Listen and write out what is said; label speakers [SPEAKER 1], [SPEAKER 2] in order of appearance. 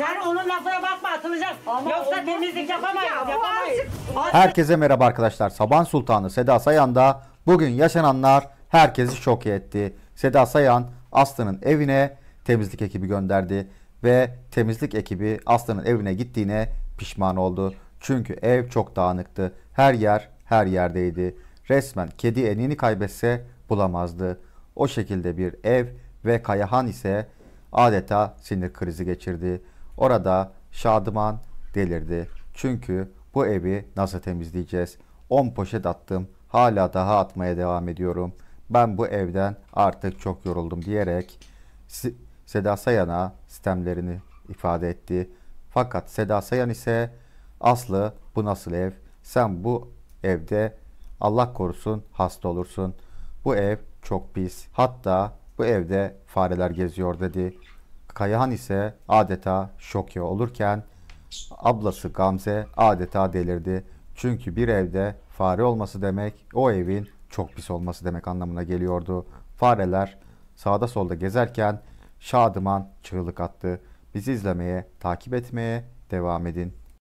[SPEAKER 1] Sen onun lafına bakma atılacaksın. Ama Yoksa temizlik yapamayız. Ya, yapamayız. Herkese merhaba arkadaşlar. Saban Sultanı Seda Sayan'da bugün yaşananlar herkesi şok etti. Seda Sayan Aslı'nın evine temizlik ekibi gönderdi ve temizlik ekibi Aslı'nın evine gittiğine pişman oldu. Çünkü ev çok dağınıktı. Her yer her yerdeydi. Resmen kedi enini kaybetse bulamazdı. O şekilde bir ev ve Kayahan ise adeta sinir krizi geçirdi. Orada Şadıman delirdi. Çünkü bu evi nasıl temizleyeceğiz? 10 poşet attım. Hala daha atmaya devam ediyorum. Ben bu evden artık çok yoruldum diyerek Seda Sayan'a sistemlerini ifade etti. Fakat Seda Sayan ise Aslı bu nasıl ev? Sen bu evde Allah korusun hasta olursun. Bu ev çok pis. Hatta bu evde fareler geziyor dedi. Kayahan ise adeta şoke olurken ablası Gamze adeta delirdi. Çünkü bir evde fare olması demek o evin çok pis olması demek anlamına geliyordu. Fareler sağda solda gezerken Şadıman çığlık attı. Bizi izlemeye, takip etmeye devam edin.